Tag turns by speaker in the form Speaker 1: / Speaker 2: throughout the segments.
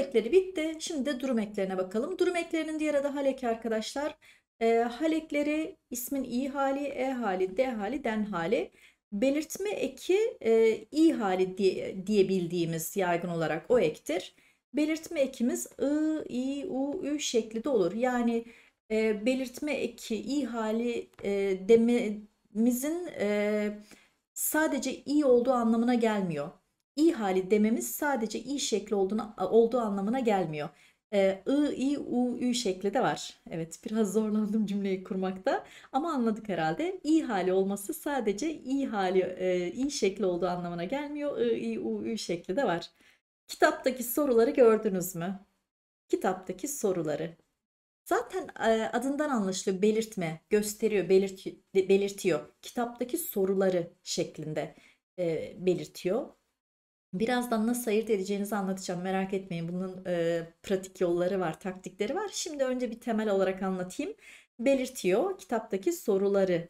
Speaker 1: ekleri bitti. Şimdi de durum eklerine bakalım. Durum eklerinin diğer adı haleki arkadaşlar. E, halekleri ismin i hali, e hali, d hali, den hali. Belirtme eki e, i hali diye, diyebildiğimiz yaygın olarak o ektir. Belirtme ekimiz ı, i, u, ü şekli de olur. Yani e, belirtme eki i hali e, dememizin e, sadece i olduğu anlamına gelmiyor i hali dememiz sadece i şekli olduğuna, olduğu anlamına gelmiyor. E, ee, I, I, U, Ü şekli de var. Evet biraz zorlandım cümleyi kurmakta ama anladık herhalde. I hali olması sadece I hali, e, I şekli olduğu anlamına gelmiyor. I, I, U, Ü şekli de var. Kitaptaki soruları gördünüz mü? Kitaptaki soruları. Zaten e, adından anlaşılıyor belirtme, gösteriyor, belirt, belirtiyor. Kitaptaki soruları şeklinde e, belirtiyor. Birazdan nasıl ayırt edeceğinizi anlatacağım merak etmeyin. Bunun e, pratik yolları var, taktikleri var. Şimdi önce bir temel olarak anlatayım. Belirtiyor kitaptaki soruları.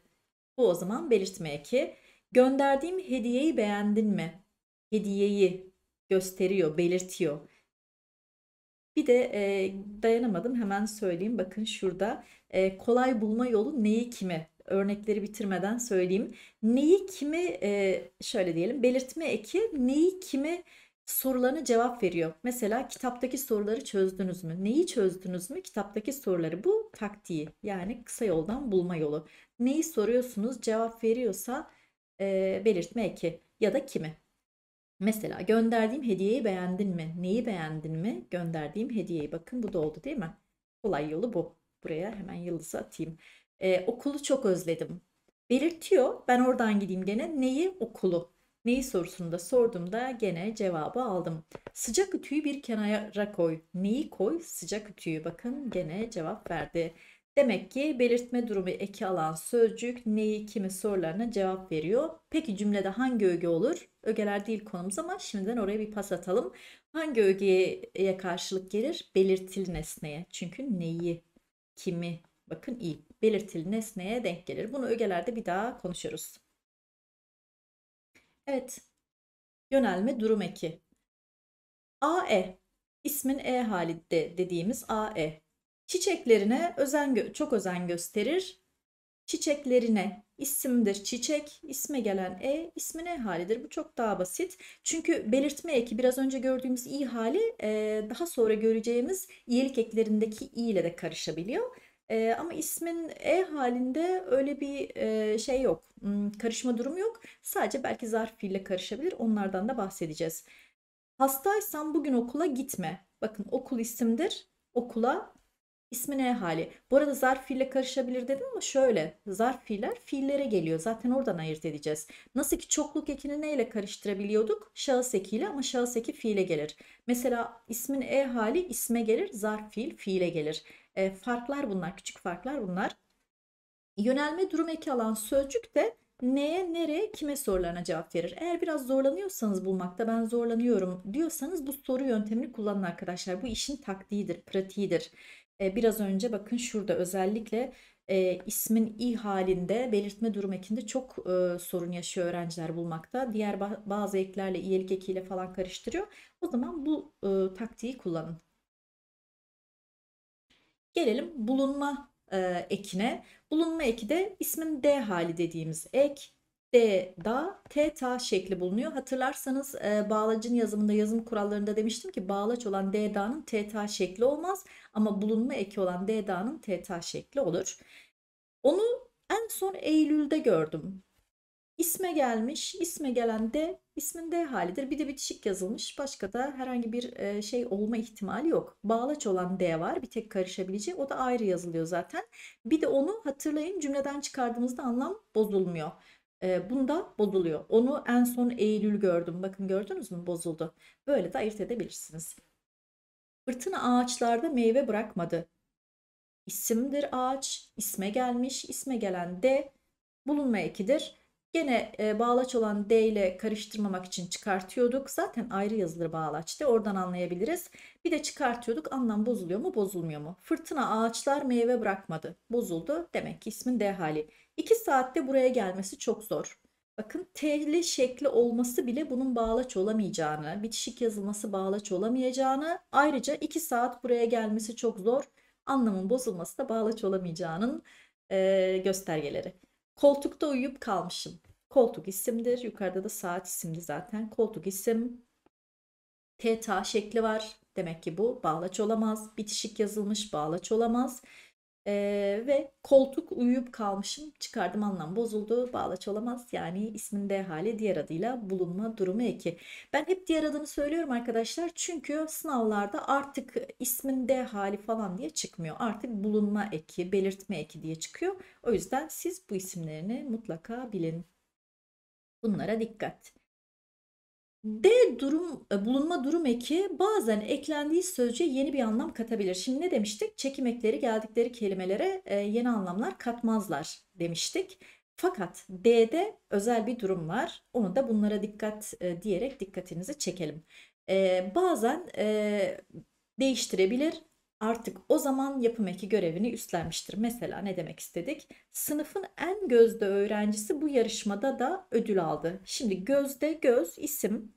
Speaker 1: Bu o zaman belirtme ki Gönderdiğim hediyeyi beğendin mi? Hediyeyi gösteriyor, belirtiyor. Bir de e, dayanamadım hemen söyleyeyim. Bakın şurada e, kolay bulma yolu neyi kime örnekleri bitirmeden söyleyeyim. Neyi kimi e, şöyle diyelim belirtme eki neyi kimi sorularına cevap veriyor. Mesela kitaptaki soruları çözdünüz mü? Neyi çözdünüz mü? Kitaptaki soruları. Bu taktiği yani kısa yoldan bulma yolu. Neyi soruyorsunuz cevap veriyorsa e, belirtme eki ya da kimi. Mesela gönderdiğim hediyeyi beğendin mi? Neyi beğendin mi? Gönderdiğim hediyeyi. Bakın bu da oldu değil mi? Kolay yolu bu. Buraya hemen yıldızı atayım e, okulu çok özledim. Belirtiyor ben oradan gideyim gene neyi okulu neyi sorusunu sorusunda sorduğumda gene cevabı aldım. Sıcak ütüyü bir kenara koy. Neyi koy? Sıcak ütüyü. Bakın gene cevap verdi. Demek ki belirtme durumu eki alan sözcük neyi kimi sorularına cevap veriyor. Peki cümlede hangi öge olur? Ögeler değil konumuz ama şimdiden oraya bir pas atalım. Hangi ögeye karşılık gelir? Belirtili nesneye. Çünkü neyi, kimi. Bakın iyi belirtili nesneye denk gelir. Bunu ögelerde bir daha konuşuruz. Evet. Yönelme durum eki. AE ismin E hali de dediğimiz AE. Çiçeklerine özen çok özen gösterir. Çiçeklerine isimdir çiçek, isme gelen e ismin e halidir. Bu çok daha basit. Çünkü belirtme eki biraz önce gördüğümüz i hali e, daha sonra göreceğimiz iyilik eklerindeki i ile de karışabiliyor. E, ama ismin E halinde öyle bir e, şey yok. Hmm, karışma durumu yok. Sadece belki zarf fiille karışabilir. Onlardan da bahsedeceğiz. Hastaysan bugün okula gitme. Bakın okul isimdir. Okula İsmi ne hali? Bu arada zarf fiille karışabilir dedim ama şöyle zarf fiiller fiillere geliyor. Zaten oradan ayırt edeceğiz. Nasıl ki çokluk ekini neyle karıştırabiliyorduk? Şahıs ekiyle ama şahıs eki fiile gelir. Mesela ismin e hali isme gelir. Zarf fiil fiile gelir. E, farklar bunlar. Küçük farklar bunlar. Yönelme durum eki alan sözcük de neye, nereye, kime sorularına cevap verir. Eğer biraz zorlanıyorsanız bulmakta ben zorlanıyorum diyorsanız bu soru yöntemini kullanın arkadaşlar. Bu işin taktiğidir, pratiğidir. E, biraz önce bakın şurada özellikle e, ismin i halinde belirtme durum ekinde çok e, sorun yaşıyor öğrenciler bulmakta. Diğer bazı eklerle iyelik ekiyle falan karıştırıyor. O zaman bu e, taktiği kullanın. Gelelim bulunma e, ekine. Bulunma eki de ismin D hali dediğimiz ek. D, da, T, ta şekli bulunuyor. Hatırlarsanız e, bağlacın yazımında yazım kurallarında demiştim ki bağlaç olan D, da'nın T, ta şekli olmaz. Ama bulunma eki olan D, da'nın T, ta şekli olur. Onu en son Eylül'de gördüm. İsme gelmiş, isme gelen de ismin D halidir. Bir de bitişik yazılmış. Başka da herhangi bir e, şey olma ihtimali yok. Bağlaç olan D var. Bir tek karışabileceği. O da ayrı yazılıyor zaten. Bir de onu hatırlayın cümleden çıkardığımızda anlam bozulmuyor. Ee, bunda bozuluyor. Onu en son Eylül gördüm. Bakın gördünüz mü bozuldu. Böyle de ayırt edebilirsiniz. Fırtına ağaçlarda meyve bırakmadı. İsimdir ağaç, isme gelmiş, isme gelen de bulunma ekidir. Gene e, bağlaç olan D ile karıştırmamak için çıkartıyorduk. Zaten ayrı yazılır bağlaçtı. Oradan anlayabiliriz. Bir de çıkartıyorduk. Anlam bozuluyor mu bozulmuyor mu? Fırtına ağaçlar meyve bırakmadı. Bozuldu. Demek ki ismin D hali. 2 saatte buraya gelmesi çok zor. Bakın T'li şekli olması bile bunun bağlaç olamayacağını, bitişik yazılması bağlaç olamayacağını, ayrıca 2 saat buraya gelmesi çok zor, anlamın bozulması da bağlaç olamayacağının e, göstergeleri. Koltukta uyuyup kalmışım. Koltuk isimdir. Yukarıda da saat isimdi zaten. Koltuk isim. TTA şekli var. Demek ki bu bağlaç olamaz. Bitişik yazılmış bağlaç olamaz. E, ve koltuk uyuyup kalmışım çıkardım anlam bozuldu bağlaç olamaz yani isminde hali diğer adıyla bulunma durumu eki. Ben hep diğer adını söylüyorum arkadaşlar çünkü sınavlarda artık isminde hali falan diye çıkmıyor artık bulunma eki belirtme eki diye çıkıyor o yüzden siz bu isimlerini mutlaka bilin. Bunlara dikkat. D durum e, bulunma durum eki bazen eklendiği sözcüğe yeni bir anlam katabilir. Şimdi ne demiştik? Çekim ekleri geldikleri kelimelere e, yeni anlamlar katmazlar demiştik. Fakat D'de özel bir durum var. Onu da bunlara dikkat e, diyerek dikkatinizi çekelim. Bazen değiştirebilir artık o zaman yapım eki görevini üstlenmiştir. Mesela ne demek istedik? Sınıfın en gözde öğrencisi bu yarışmada da ödül aldı. Şimdi gözde göz isim.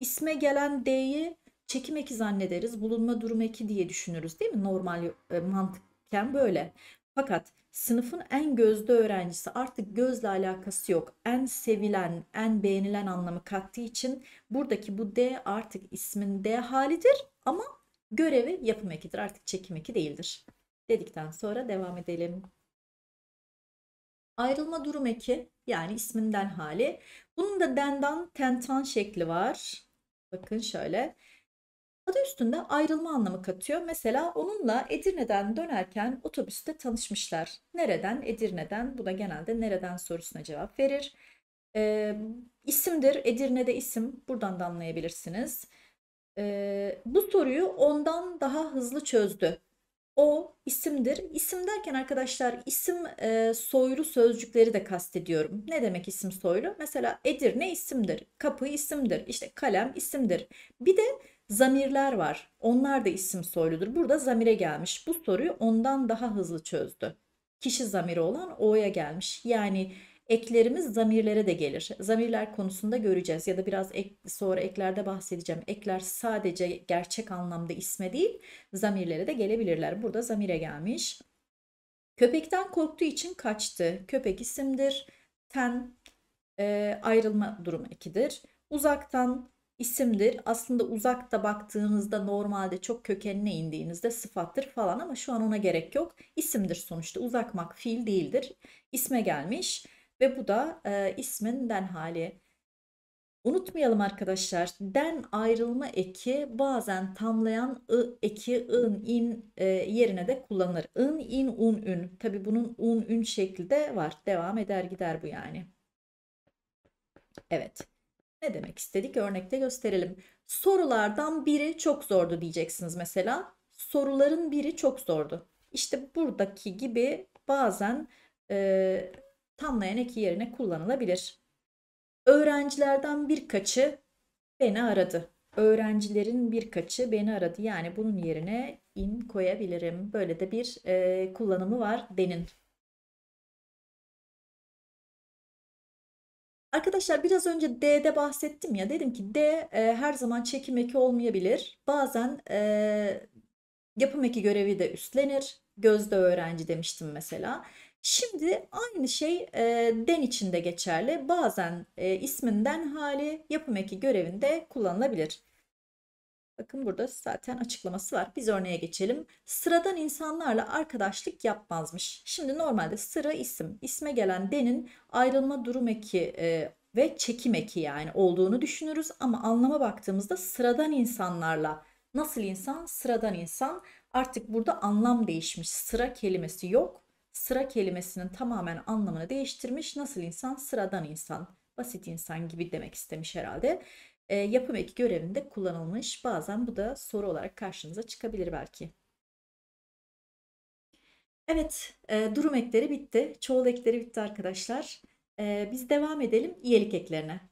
Speaker 1: İsme gelen D'yi çekim eki zannederiz. Bulunma durum eki diye düşünürüz değil mi? Normal e, mantıkken böyle. Fakat sınıfın en gözde öğrencisi artık gözle alakası yok. En sevilen, en beğenilen anlamı kattığı için buradaki bu D artık ismin D halidir ama Görevi yapım ekidir. Artık çekim eki değildir. Dedikten sonra devam edelim. Ayrılma durum eki yani isminden hali. Bunun da dendan tentan şekli var. Bakın şöyle. Adı üstünde ayrılma anlamı katıyor. Mesela onunla Edirne'den dönerken otobüste tanışmışlar. Nereden? Edirne'den. Bu da genelde nereden sorusuna cevap verir. E, isimdir. Edirne'de isim. Buradan da anlayabilirsiniz e, bu soruyu ondan daha hızlı çözdü. O isimdir. İsim derken arkadaşlar isim e, soylu sözcükleri de kastediyorum. Ne demek isim soylu? Mesela Edirne isimdir, kapı isimdir, İşte kalem isimdir. Bir de zamirler var. Onlar da isim soyludur. Burada zamire gelmiş. Bu soruyu ondan daha hızlı çözdü. Kişi zamiri olan o'ya gelmiş. Yani Eklerimiz zamirlere de gelir. Zamirler konusunda göreceğiz ya da biraz ek, sonra eklerde bahsedeceğim. Ekler sadece gerçek anlamda isme değil zamirlere de gelebilirler. Burada zamire gelmiş. Köpekten korktuğu için kaçtı. Köpek isimdir. Ten e, ayrılma durumu ekidir. Uzaktan isimdir. Aslında uzakta baktığınızda normalde çok kökenine indiğinizde sıfattır falan ama şu an ona gerek yok. İsimdir sonuçta. Uzakmak fiil değildir. İsme gelmiş. Ve bu da e, ismin den hali. Unutmayalım arkadaşlar den ayrılma eki bazen tamlayan ı eki ın in e, yerine de kullanılır. ın in un ün tabi bunun un ün şeklinde var devam eder gider bu yani. Evet ne demek istedik örnekte gösterelim. Sorulardan biri çok zordu diyeceksiniz mesela. Soruların biri çok zordu. İşte buradaki gibi bazen e, tamlayan eki yerine kullanılabilir. Öğrencilerden birkaçı beni aradı. Öğrencilerin birkaçı beni aradı. Yani bunun yerine in koyabilirim. Böyle de bir e, kullanımı var denin. Arkadaşlar biraz önce D'de bahsettim ya dedim ki D e, her zaman çekim eki olmayabilir. Bazen e, yapım eki görevi de üstlenir gözde öğrenci demiştim mesela. Şimdi aynı şey e, den içinde geçerli. Bazen e, isminden hali yapım eki görevinde kullanılabilir. Bakın burada zaten açıklaması var. Biz örneğe geçelim. Sıradan insanlarla arkadaşlık yapmazmış. Şimdi normalde sıra isim. İsme gelen denin ayrılma durum eki e, ve çekim eki yani olduğunu düşünürüz. Ama anlama baktığımızda sıradan insanlarla nasıl insan? Sıradan insan Artık burada anlam değişmiş. Sıra kelimesi yok. Sıra kelimesinin tamamen anlamını değiştirmiş. Nasıl insan? Sıradan insan, basit insan gibi demek istemiş herhalde. E, yapım ek görevinde kullanılmış. Bazen bu da soru olarak karşınıza çıkabilir belki. Evet, e, durum ekleri bitti. Çoğul ekleri bitti arkadaşlar. E, biz devam edelim iyilik eklerine.